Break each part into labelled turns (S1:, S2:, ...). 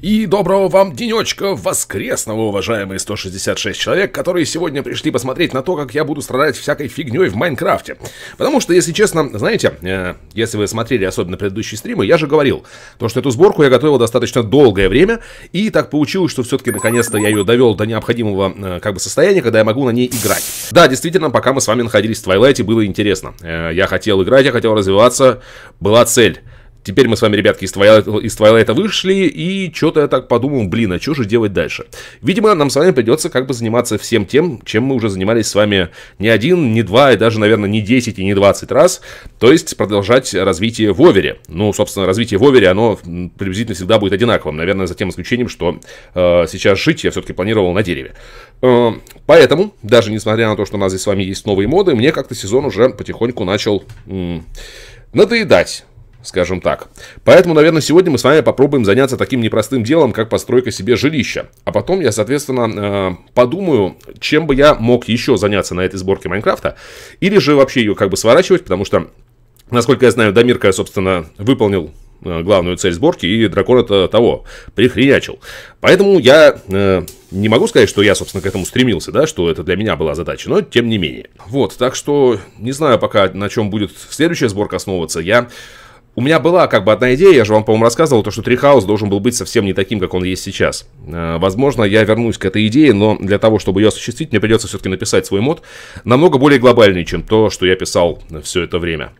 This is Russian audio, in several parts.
S1: И доброго вам денечка воскресного, уважаемые 166 человек, которые сегодня пришли посмотреть на то, как я буду страдать всякой фигней в Майнкрафте. Потому что, если честно, знаете, э, если вы смотрели особенно предыдущие стримы, я же говорил, то, что эту сборку я готовил достаточно долгое время, и так получилось, что все-таки наконец-то я ее довел до необходимого э, как бы состояния, когда я могу на ней играть. Да, действительно, пока мы с вами находились в Твайлайте, было интересно. Э, я хотел играть, я хотел развиваться, была цель. Теперь мы с вами, ребятки, из Твайлайта, из Твайлайта вышли, и что-то я так подумал, блин, а что же делать дальше? Видимо, нам с вами придется как бы заниматься всем тем, чем мы уже занимались с вами не один, не два, и даже, наверное, не 10 и не 20 раз, то есть продолжать развитие в овере. Ну, собственно, развитие в овере, оно приблизительно всегда будет одинаковым, наверное, за тем исключением, что э, сейчас жить я все-таки планировал на дереве. Э, поэтому, даже несмотря на то, что у нас здесь с вами есть новые моды, мне как-то сезон уже потихоньку начал... Э, надоедать скажем так. Поэтому, наверное, сегодня мы с вами попробуем заняться таким непростым делом, как постройка себе жилища. А потом я, соответственно, э, подумаю, чем бы я мог еще заняться на этой сборке Майнкрафта. Или же вообще ее как бы сворачивать, потому что, насколько я знаю, Домирка, собственно, выполнил э, главную цель сборки, и дракон это того, прихренячил. Поэтому я э, не могу сказать, что я, собственно, к этому стремился, да, что это для меня была задача, но тем не менее. Вот, так что не знаю пока, на чем будет следующая сборка основываться. Я у меня была как бы одна идея, я же вам, по-моему, рассказывал, то, что Трихаус должен был быть совсем не таким, как он есть сейчас. Э, возможно, я вернусь к этой идее, но для того, чтобы ее осуществить, мне придется все-таки написать свой мод намного более глобальный, чем то, что я писал все это время.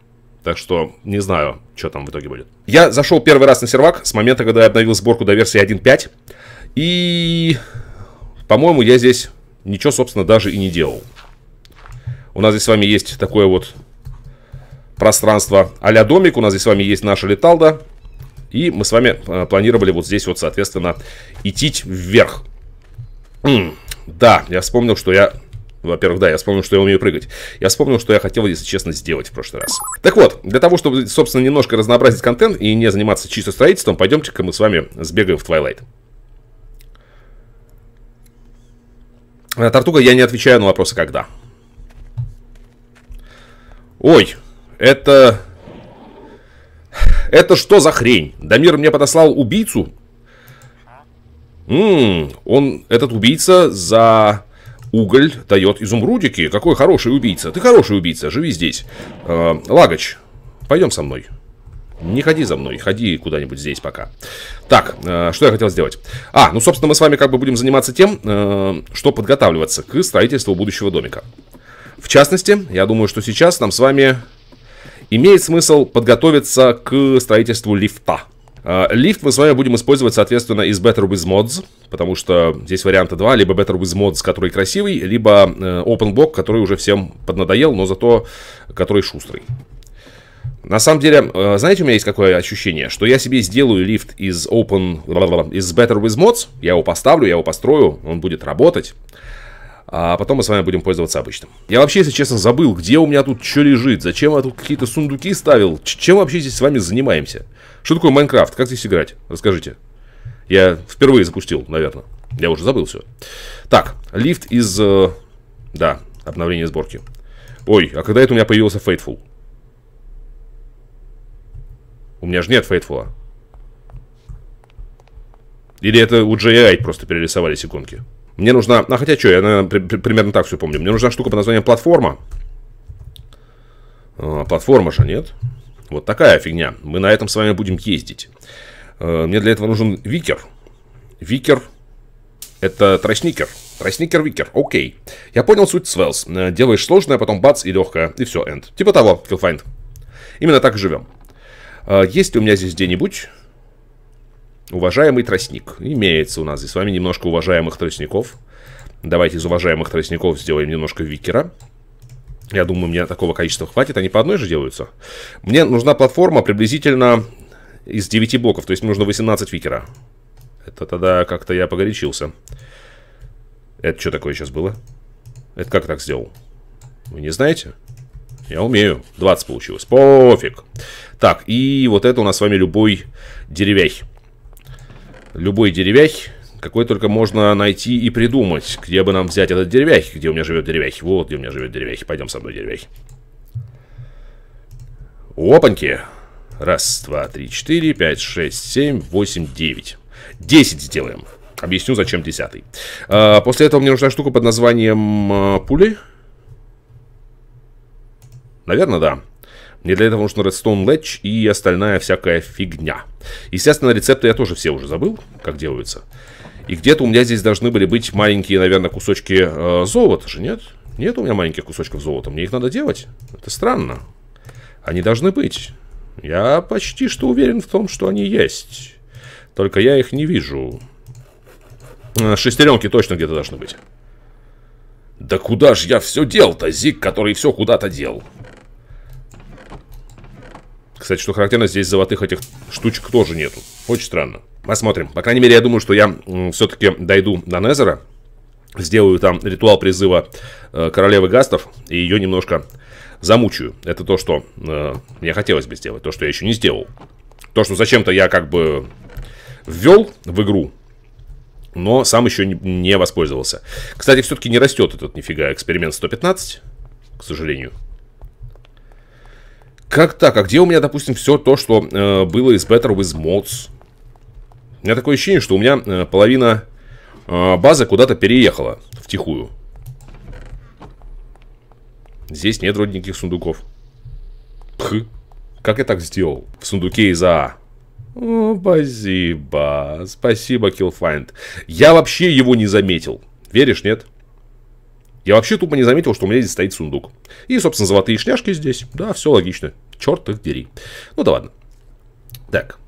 S1: Так что не знаю, что там в итоге будет. Я зашел первый раз на сервак с момента, когда я обновил сборку до версии 1.5. И, по-моему, я здесь ничего, собственно, даже и не делал. У нас здесь с вами есть такое вот пространство а домик. У нас здесь с вами есть наша леталда. И мы с вами э, планировали вот здесь вот, соответственно, идти вверх. М -м да, я вспомнил, что я... Во-первых, да, я вспомнил, что я умею прыгать. Я вспомнил, что я хотел, если честно, сделать в прошлый раз. Так вот, для того, чтобы, собственно, немножко разнообразить контент и не заниматься чисто строительством, пойдемте-ка мы с вами сбегаем в Twilight. Э, Тартуга, я не отвечаю на вопросы, когда. Ой, это... Это что за хрень? Дамир мне подослал убийцу? Ммм, он, этот убийца за уголь дает изумрудики. Какой хороший убийца. Ты хороший убийца, живи здесь. Э, а, Лагоч, пойдем со мной. Не ходи за мной, ходи куда-нибудь здесь пока. Так, э, что я хотел сделать? А, ну, собственно, мы с вами как бы будем заниматься тем, э, что подготавливаться к строительству будущего домика. В частности, я думаю, что сейчас нам с вами имеет смысл подготовиться к строительству лифта. А, лифт мы с вами будем использовать, соответственно, из Better With Mods, потому что здесь варианта два, либо Better With Mods, который красивый, либо э, Open Block, который уже всем поднадоел, но зато который шустрый. На самом деле, э, знаете, у меня есть какое ощущение, что я себе сделаю лифт из Open, из Better With Mods, я его поставлю, я его построю, он будет работать. А потом мы с вами будем пользоваться обычным. Я вообще, если честно, забыл, где у меня тут что лежит. Зачем я тут какие-то сундуки ставил? Чем вообще здесь с вами занимаемся? Что такое Майнкрафт? Как здесь играть? Расскажите. Я впервые запустил, наверное. Я уже забыл все. Так, лифт из... Э, да, обновление сборки. Ой, а когда это у меня появился Фейтфул? У меня же нет Фейтфула. Или это у J.I. просто перерисовались иконки? Мне нужна... А хотя что, я, наверное, при, при, примерно так все помню. Мне нужна штука под названием платформа. А, платформа же, нет? Вот такая фигня. Мы на этом с вами будем ездить. А, мне для этого нужен викер. Викер. Это тростникер. Тростникер-викер. Окей. Я понял суть Свелс. Э, делаешь сложное, потом бац и легкое. И все, энд. Типа того, Killfind. Именно так и живем. А, э, есть ли у меня здесь где-нибудь Уважаемый тростник. Имеется у нас здесь с вами немножко уважаемых тростников. Давайте из уважаемых тростников сделаем немножко викера. Я думаю, мне такого количества хватит. Они по одной же делаются. Мне нужна платформа приблизительно из 9 блоков. То есть нужно 18 викера. Это тогда как-то я погорячился. Это что такое сейчас было? Это как так сделал? Вы не знаете? Я умею. 20 получилось. Пофиг. Так, и вот это у нас с вами любой деревяй любой деревяхи, какой только можно найти и придумать. Где бы нам взять этот деревяхи? Где у меня живет деревяхи? Вот где у меня живет деревяхи. Пойдем со мной, деревяхи. Опаньки. Раз, два, три, четыре, пять, шесть, семь, восемь, девять. Десять сделаем. Объясню, зачем десятый. А, после этого мне нужна штука под названием а, пули. Наверное, да. Мне для этого нужно Redstone Ledge и остальная всякая фигня. Естественно, рецепты я тоже все уже забыл, как делаются. И где-то у меня здесь должны были быть маленькие, наверное, кусочки э, золота же, нет? Нет у меня маленьких кусочков золота. Мне их надо делать. Это странно. Они должны быть. Я почти что уверен в том, что они есть. Только я их не вижу. Э, шестеренки точно где-то должны быть. Да куда ж я все дел-то, Зик, который все куда-то дел? Кстати, что характерно, здесь золотых этих штучек тоже нету. Очень странно. Посмотрим. По крайней мере, я думаю, что я все-таки дойду до Незера. Сделаю там ритуал призыва э, королевы Гастов. И ее немножко замучаю. Это то, что э, мне хотелось бы сделать. То, что я еще не сделал. То, что зачем-то я как бы ввел в игру. Но сам еще не, не воспользовался. Кстати, все-таки не растет этот нифига эксперимент 115. К сожалению. Как так? А где у меня, допустим, все то, что э, было из Better with Mods? У меня такое ощущение, что у меня э, половина э, базы куда-то переехала. Втихую. Здесь нет вроде никаких сундуков. Пх. Как я так сделал? В сундуке из АА. О, спасибо. Спасибо, Killfind. Я вообще его не заметил. Веришь, нет? Нет. Я вообще тупо не заметил, что у меня здесь стоит сундук. И, собственно, золотые шняшки здесь. Да, все логично. Черт их дери. Ну да ладно. Так.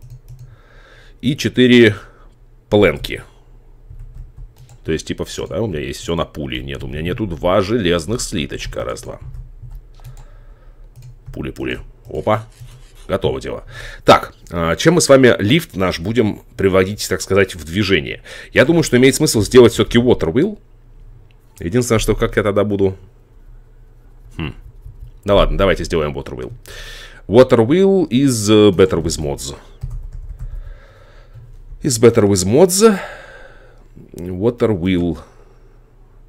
S1: И четыре пленки. То есть, типа, все, да? У меня есть все на пуле. Нет, у меня нету два железных слиточка. Раз, два. Пули-пули. Опа. Готово дело. Так, а, чем мы с вами лифт наш будем приводить, так сказать, в движение? Я думаю, что имеет смысл сделать все-таки water wheel. Единственное, что как я тогда буду... Хм. Да ладно, давайте сделаем Water Wheel. Water Wheel is э, better with mods. Is better with mods. Water Wheel.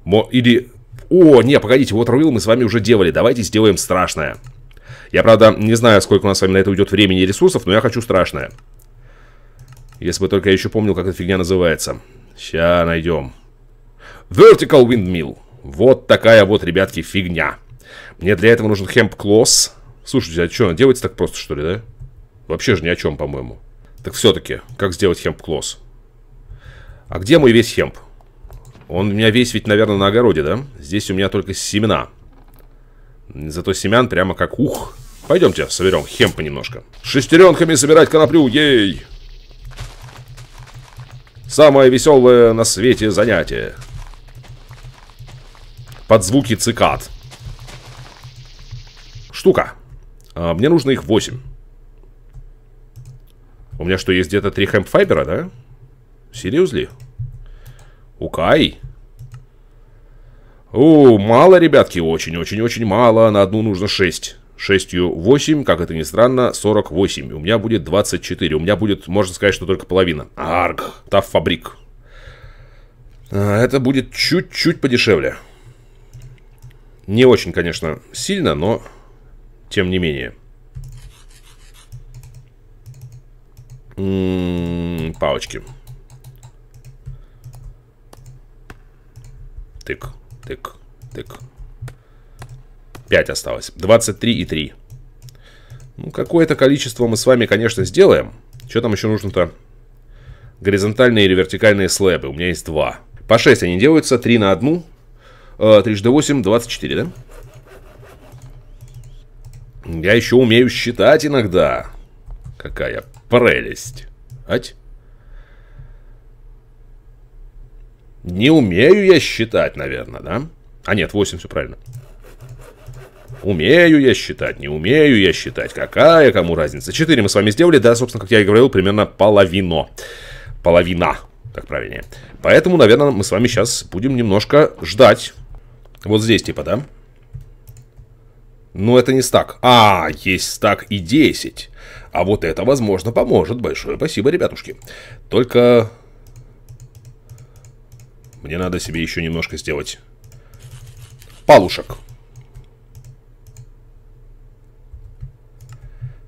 S1: Мо... Или... О, не, погодите, Water Wheel мы с вами уже делали. Давайте сделаем страшное. Я, правда, не знаю, сколько у нас с вами на это уйдет времени и ресурсов, но я хочу страшное. Если бы только я еще помнил, как эта фигня называется. Ща найдем. Vertical Windmill. Вот такая вот, ребятки, фигня. Мне для этого нужен hemp клосс. Слушайте, а что, он делается так просто, что ли, да? Вообще же ни о чем, по-моему. Так все-таки, как сделать hemp клосс? А где мой весь хемп? Он у меня весь ведь, наверное, на огороде, да? Здесь у меня только семена. Зато семян прямо как ух. Пойдемте, соберем хемпа немножко. Шестеренками собирать коноплю, ей! Самое веселое на свете занятие под звуки цикад. Штука. А, мне нужно их 8. У меня что, есть где-то 3 хэмпфайбера, да? Серьезно? Укай. О, мало, ребятки, очень-очень-очень мало. На одну нужно 6. 6 8, как это ни странно, 48. У меня будет 24. У меня будет, можно сказать, что только половина. Арг, таф фабрик. А, это будет чуть-чуть подешевле. Не очень, конечно, сильно, но тем не менее. М м-м, -м палочки. Тык, тык, тык. 5 осталось. 23 и 3. Ну, какое-то количество мы с вами, конечно, сделаем. Что там еще нужно-то? Горизонтальные или вертикальные слэбы. У меня есть два. По 6 они делаются. 3 на одну, Э, трижды 8, 24, да? Я еще умею считать иногда. Какая прелесть. Ать? Не умею я считать, наверное, да? А нет, 8, все правильно. Умею я считать, не умею я считать. Какая кому разница? 4 мы с вами сделали, да, собственно, как я и говорил, примерно половину. Половина, так правильнее. Поэтому, наверное, мы с вами сейчас будем немножко ждать вот здесь типа, да? Но ну, это не стак. А, есть стак и 10. А вот это, возможно, поможет. Большое спасибо, ребятушки. Только... Мне надо себе еще немножко сделать палушек.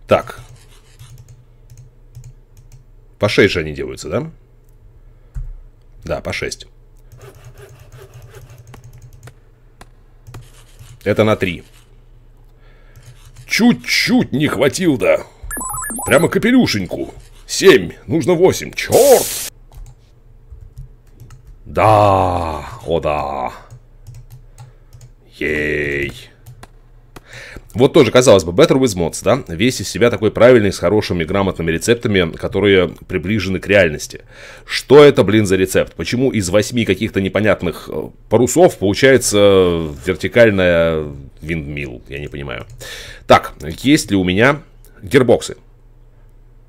S1: Так. По 6 же они делаются, да? Да, по 6. Это на 3. Чуть-чуть не хватил, да. Прямо капелюшеньку. 7. Нужно 8. Черт! Да, о да. Ей. Вот тоже, казалось бы, Better with Mods, да, весь из себя такой правильный, с хорошими, грамотными рецептами, которые приближены к реальности. Что это, блин, за рецепт? Почему из восьми каких-то непонятных э, парусов получается вертикальная виндмил? Я не понимаю. Так, есть ли у меня гербоксы?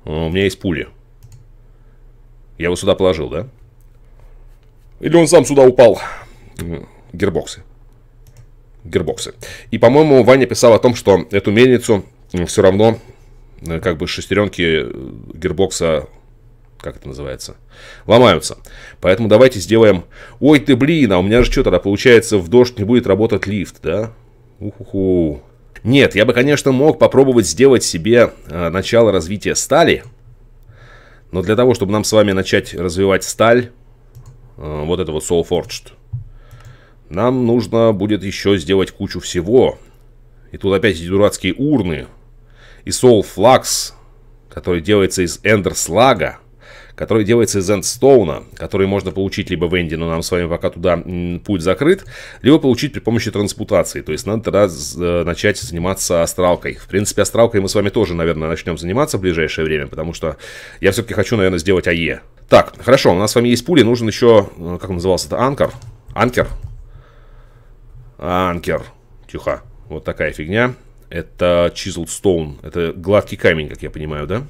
S1: Э, у меня есть пули. Я его сюда положил, да? Или он сам сюда упал? Гербоксы гербоксы. И, по-моему, Ваня писал о том, что эту мельницу все равно э, как бы шестеренки гербокса э, как это называется, ломаются. Поэтому давайте сделаем... Ой ты блин, а у меня же что тогда получается в дождь не будет работать лифт, да? Уху. Нет, я бы, конечно, мог попробовать сделать себе э, начало развития стали. Но для того, чтобы нам с вами начать развивать сталь, э, вот это вот Soul Forged, нам нужно будет еще сделать кучу всего. И тут опять эти дурацкие урны. И Soul Flux, который делается из Эндерслага, который делается из Эндстоуна, который можно получить либо в Энди, но нам с вами пока туда путь закрыт, либо получить при помощи трансмутации. То есть надо тогда э, начать заниматься астралкой. В принципе, астралкой мы с вами тоже, наверное, начнем заниматься в ближайшее время, потому что я все-таки хочу, наверное, сделать АЕ. Так, хорошо, у нас с вами есть пули, нужен еще, э, как он назывался-то, анкер? Анкер? Анкер. Тихо. Вот такая фигня. Это чизл stone. Это гладкий камень, как я понимаю, да?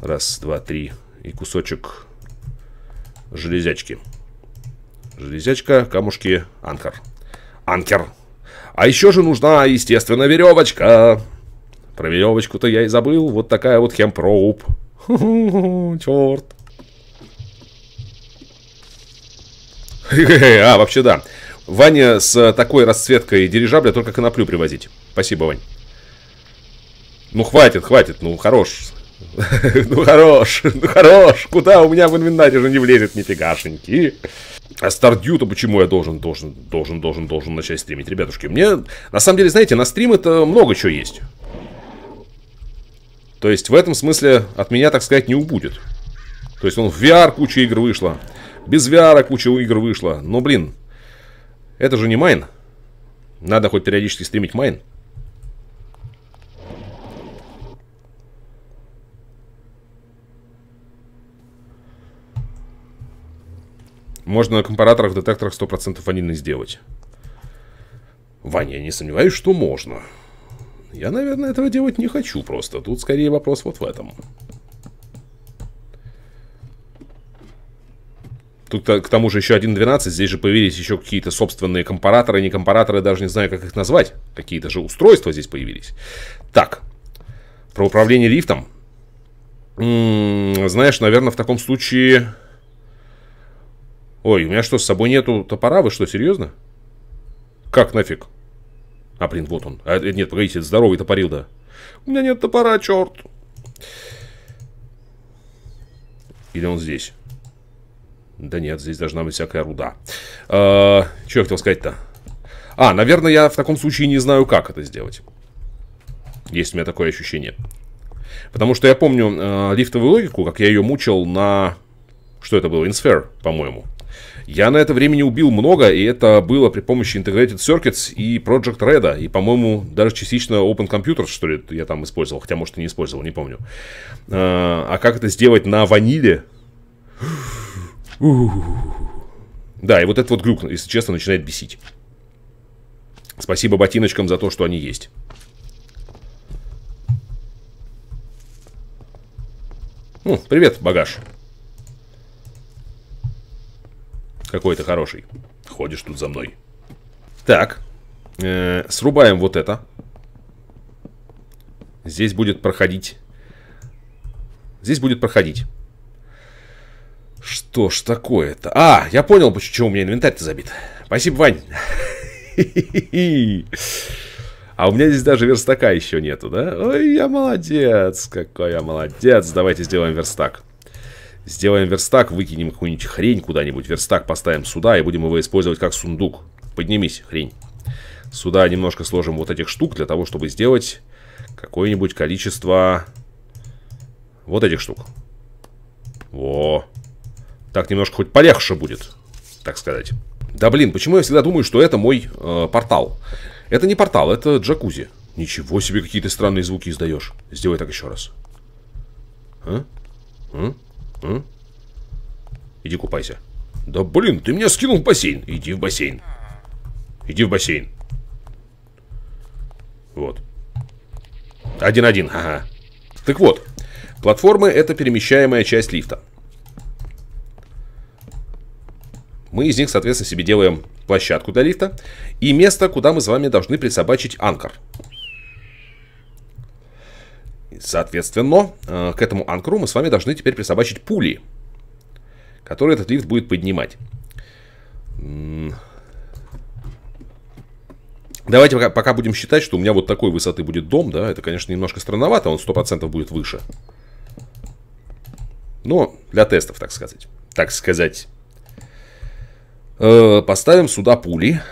S1: Раз, два, три. И кусочек железячки. Железячка, камушки, анкер. Анкер. А еще же нужна, естественно, веревочка. Про веревочку-то я и забыл. Вот такая вот хемпроуп. Черт. А, вообще да. Ваня с такой расцветкой дирижабля только коноплю привозить. Спасибо, Вань. Ну хватит, хватит, ну хорош. Ну хорош, ну хорош. Куда у меня в инвентарь уже не влезет нифигашеньки. А Стардью-то почему я должен, должен, должен, должен, должен начать стримить, ребятушки? Мне, на самом деле, знаете, на стрим это много чего есть. То есть в этом смысле от меня, так сказать, не убудет. То есть он в VR куча игр вышла. Без VR куча игр вышла. Но, блин, это же не майн. Надо хоть периодически стримить майн. Можно на компараторах в детекторах 100% ванильный сделать. Ваня, я не сомневаюсь, что можно. Я, наверное, этого делать не хочу просто. Тут скорее вопрос вот в этом. Тут э, к тому же еще 1.12, здесь же появились еще какие-то собственные компараторы, не компараторы, даже не знаю, как их назвать. Какие то же устройства здесь появились. Так, про управление лифтом. знаешь, наверное, в таком случае... Ой, у меня что, с собой нету топора? Вы что, серьезно? Как нафиг? А, блин, вот он. А, нет, погодите, здоровый топорил, да. У меня нет топора, черт. Или он здесь? Да нет, здесь должна быть всякая руда. А, что я хотел сказать-то? А, наверное, я в таком случае не знаю, как это сделать. Есть у меня такое ощущение. Потому что я помню э, лифтовую логику, как я ее мучил на... Что это было? Инсфер, по-моему. Я на это времени убил много, и это было при помощи Integrated Circuits и Project Red, и, по-моему, даже частично Open Computer, что ли, я там использовал, хотя, может, и не использовал, не помню. А, а как это сделать на ваниле, да, и вот этот вот глюк, если честно, начинает бесить. Спасибо ботиночкам за то, что они есть. Ну, привет, багаж. Какой то хороший. Ходишь тут за мной. Так. Э -э, срубаем вот это. Здесь будет проходить. Здесь будет проходить. Что ж такое-то? А, я понял, почему у меня инвентарь-то забит. Спасибо, Вань. А у меня здесь даже верстака еще нету, да? Ой, я молодец, какой я молодец. Давайте сделаем верстак. Сделаем верстак, выкинем какую-нибудь хрень куда-нибудь. Верстак поставим сюда и будем его использовать как сундук. Поднимись, хрень. Сюда немножко сложим вот этих штук для того, чтобы сделать какое-нибудь количество вот этих штук. Во. Так немножко хоть полегче будет, так сказать. Да блин, почему я всегда думаю, что это мой э, портал? Это не портал, это джакузи. Ничего себе, какие то странные звуки издаешь. Сделай так еще раз. А? А? А? Иди купайся. Да блин, ты меня скинул в бассейн. Иди в бассейн. Иди в бассейн. Вот. Один-один, ага. Так вот, платформы это перемещаемая часть лифта. Мы из них, соответственно, себе делаем площадку для лифта и место, куда мы с вами должны присобачить анкор. Соответственно, э, к этому анкру мы с вами должны теперь присобачить пули, которые этот лифт будет поднимать. Давайте пока, пока будем считать, что у меня вот такой высоты будет дом, да. Это, конечно, немножко странновато, он 100% будет выше. Но для тестов, так сказать. Так сказать. Э, поставим сюда пули.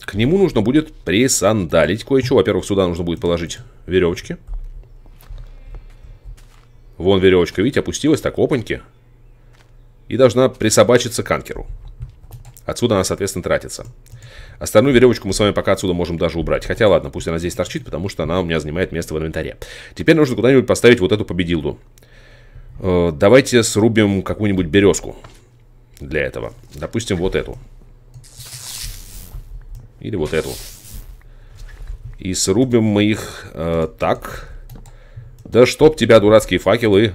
S1: К нему нужно будет присандалить кое-что. Во-первых, сюда нужно будет положить веревочки. Вон веревочка, видите, опустилась так, опаньки. И должна присобачиться к анкеру. Отсюда она, соответственно, тратится. Остальную веревочку мы с вами пока отсюда можем даже убрать. Хотя, ладно, пусть она здесь торчит, потому что она у меня занимает место в инвентаре. Теперь нужно куда-нибудь поставить вот эту победилду. Э, давайте срубим какую-нибудь березку для этого. Допустим, вот эту. Или вот эту. И срубим мы их э, так. Да чтоб тебя, дурацкие факелы.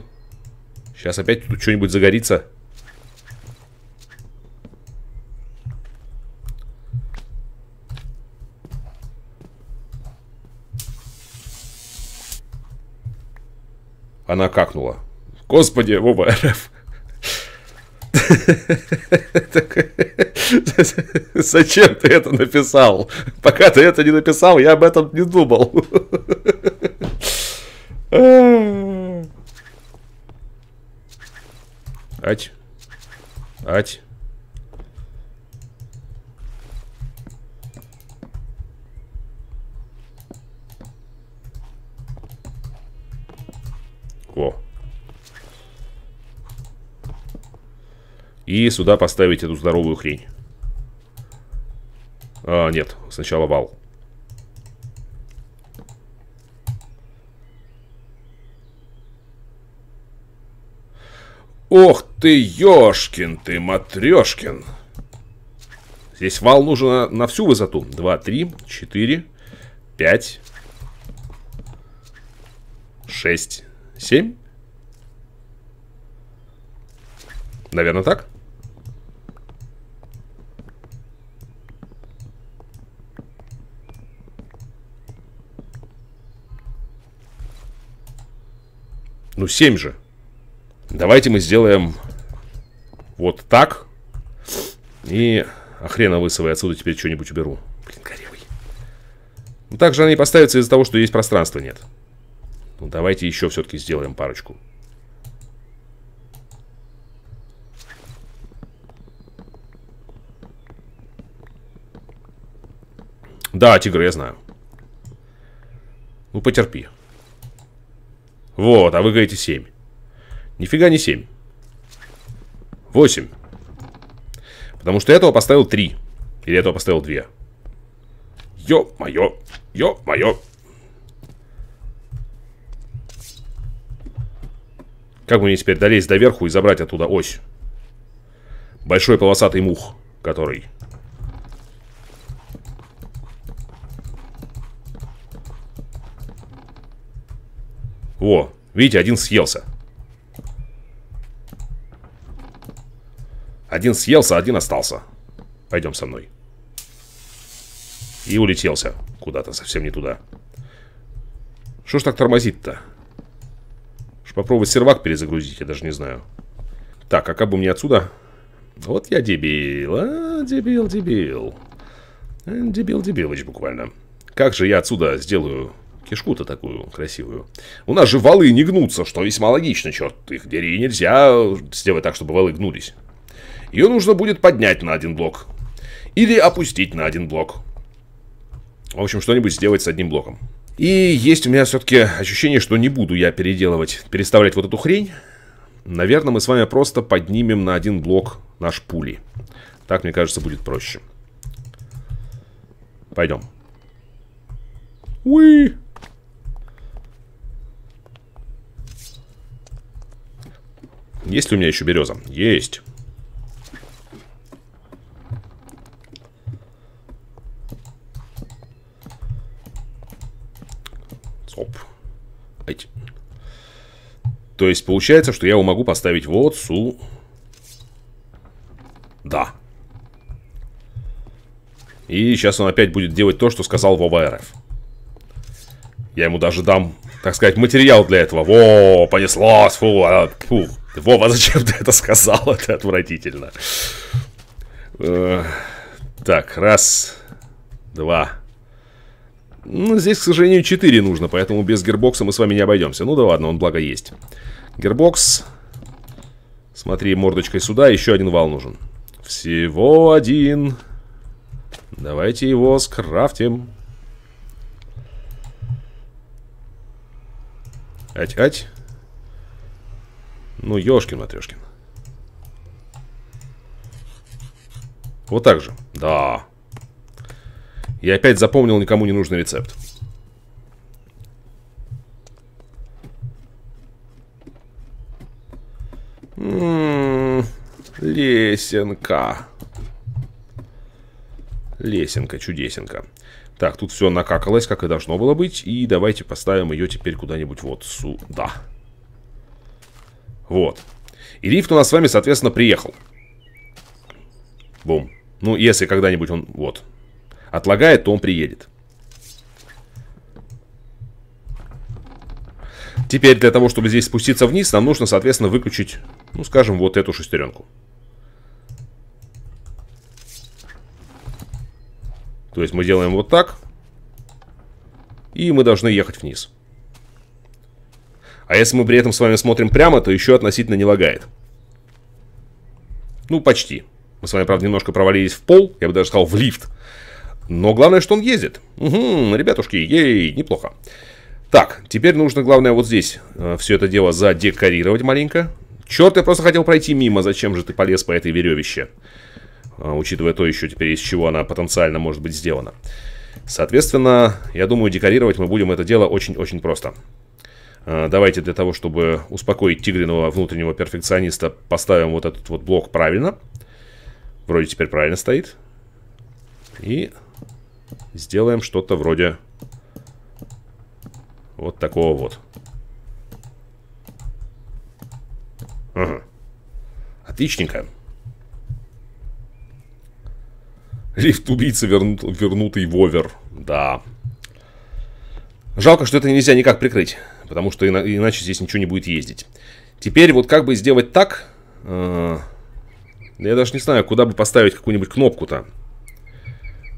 S1: Сейчас опять тут что-нибудь загорится. Она какнула. Господи, Вова РФ. Зачем ты это написал? Пока ты это не написал, я об этом не думал. Ать. Ать. И сюда поставить эту здоровую хрень. А, нет, сначала вал. Ох ты, ёшкин ты, матрешкин. Здесь вал нужен на всю высоту. Два, три, четыре, пять, шесть, семь. Наверное, так? Ну, 7 же. Давайте мы сделаем вот так. И охрена высовой отсюда теперь что-нибудь уберу. Блин, горевый. Ну, так же они поставятся из-за того, что есть пространства нет. Ну, давайте еще все-таки сделаем парочку. Да, тигр, я знаю. Ну, потерпи. Вот, а вы говорите 7. Нифига не 7. 8. Потому что этого поставил 3. Или этого поставил 2. Ё-моё. Ё-моё. Как мне теперь долезть до верху и забрать оттуда ось? Большой полосатый мух, который О, видите, один съелся. Один съелся, один остался. Пойдем со мной. И улетелся куда-то, совсем не туда. Что ж так тормозит-то? Уж попробовать сервак перезагрузить, я даже не знаю. Так, а как бы мне отсюда? Вот я дебил, а, дебил, дебил. Дебил, дебилыч буквально. Как же я отсюда сделаю Кишку-то такую красивую. У нас же валы не гнутся, что весьма логично, черт их дери. Нельзя сделать так, чтобы валы гнулись. Ее нужно будет поднять на один блок. Или опустить на один блок. В общем, что-нибудь сделать с одним блоком. И есть у меня все-таки ощущение, что не буду я переделывать, переставлять вот эту хрень. Наверное, мы с вами просто поднимем на один блок наш пули. Так, мне кажется, будет проще. Пойдем. Уи! Есть ли у меня еще береза? Есть. Оп. Айте. То есть получается, что я его могу поставить вот су... Да. И сейчас он опять будет делать то, что сказал Вова РФ. Я ему даже дам так сказать, материал для этого. Во, понеслось, фу, а, фу. Вова, зачем ты это сказал? Это отвратительно. Э, так, раз, два. Ну, здесь, к сожалению, четыре нужно, поэтому без гербокса мы с вами не обойдемся. Ну да ладно, он благо есть. Гербокс. Смотри, мордочкой сюда, еще один вал нужен. Всего один. Давайте его скрафтим. Ать-ать. Ну, ёшкин-матрёшкин. Вот так же. Да. Я опять запомнил никому не нужный рецепт. М м-м, -м -м, лесенка. Лесенка, чудесенка. Так, тут все накакалось, как и должно было быть. И давайте поставим ее теперь куда-нибудь вот сюда. Вот. И лифт у нас с вами, соответственно, приехал. Бум. Ну, если когда-нибудь он, вот, отлагает, то он приедет. Теперь для того, чтобы здесь спуститься вниз, нам нужно, соответственно, выключить, ну, скажем, вот эту шестеренку. То есть мы делаем вот так. И мы должны ехать вниз. А если мы при этом с вами смотрим прямо, то еще относительно не лагает. Ну, почти. Мы с вами, правда, немножко провалились в пол, я бы даже сказал, в лифт. Но главное, что он ездит. Угу, ребятушки, ей, неплохо. Так, теперь нужно, главное, вот здесь э, все это дело задекорировать маленько. Черт, я просто хотел пройти мимо, зачем же ты полез по этой веревище? А, учитывая то еще теперь, из чего она потенциально может быть сделана. Соответственно, я думаю, декорировать мы будем это дело очень-очень просто. А, давайте для того, чтобы успокоить тигриного внутреннего перфекциониста, поставим вот этот вот блок правильно. Вроде теперь правильно стоит. И сделаем что-то вроде вот такого вот. Ага. Отличненько. Лифт-убийца вернут, вернутый в овер. Да. Жалко, что это нельзя никак прикрыть. Потому что ина иначе здесь ничего не будет ездить. Теперь вот как бы сделать так... Э я даже не знаю, куда бы поставить какую-нибудь кнопку-то.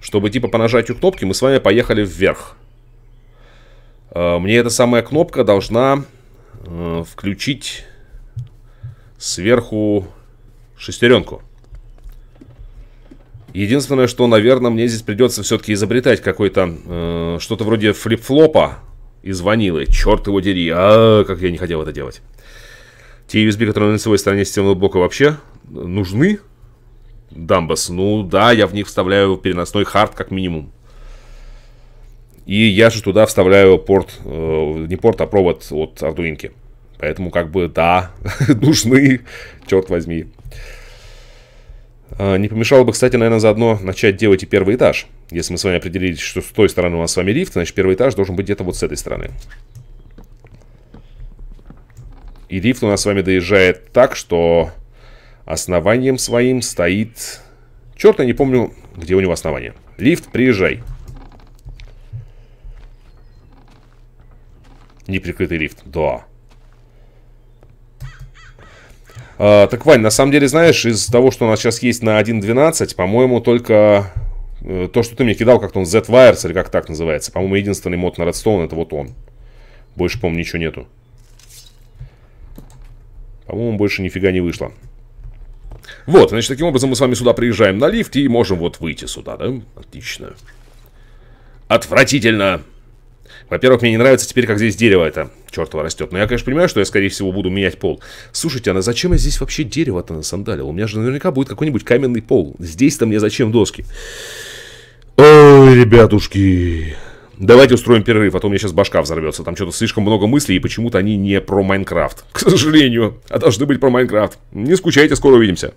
S1: Чтобы типа по нажатию кнопки мы с вами поехали вверх. Э мне эта самая кнопка должна э включить сверху шестеренку. Единственное, что, наверное, мне здесь придется все-таки изобретать какой-то... Э, что-то вроде флип-флопа из ванилы. Черт его дери. А, как я не хотел это делать. Те USB, которые на лицевой стороне системного блока вообще нужны? Дамбас. Ну да, я в них вставляю переносной хард как минимум. И я же туда вставляю порт, э, не порт, а провод от Ардуинки. Поэтому как бы да, нужны, черт возьми. А, не помешало бы, кстати, наверное, заодно начать делать и первый этаж. Если мы с вами определились, что с той стороны у нас с вами лифт, значит первый этаж должен быть где-то вот с этой стороны. И лифт у нас с вами доезжает так, что основанием своим стоит... Черт, я не помню, где у него основание. Лифт, приезжай. Неприкрытый лифт, да. А, так, Вань, на самом деле, знаешь, из того, что у нас сейчас есть на 1.12, по-моему, только э, то, что ты мне кидал, как-то он Z-Wires или как так называется. По-моему, единственный мод на Redstone это вот он. Больше, по-моему, ничего нету. По-моему, больше нифига не вышло. Вот, значит, таким образом мы с вами сюда приезжаем на лифте и можем вот выйти сюда, да? Отлично. Отвратительно. Во-первых, мне не нравится теперь, как здесь дерево это чертово растет. Но я, конечно, понимаю, что я, скорее всего, буду менять пол. Слушайте, а на зачем я здесь вообще дерево-то насандалил? У меня же наверняка будет какой-нибудь каменный пол. Здесь-то мне зачем доски? Ой, ребятушки... Давайте устроим перерыв, а то у меня сейчас башка взорвется. Там что-то слишком много мыслей, и почему-то они не про Майнкрафт. К сожалению, а должны быть про Майнкрафт. Не скучайте, скоро увидимся.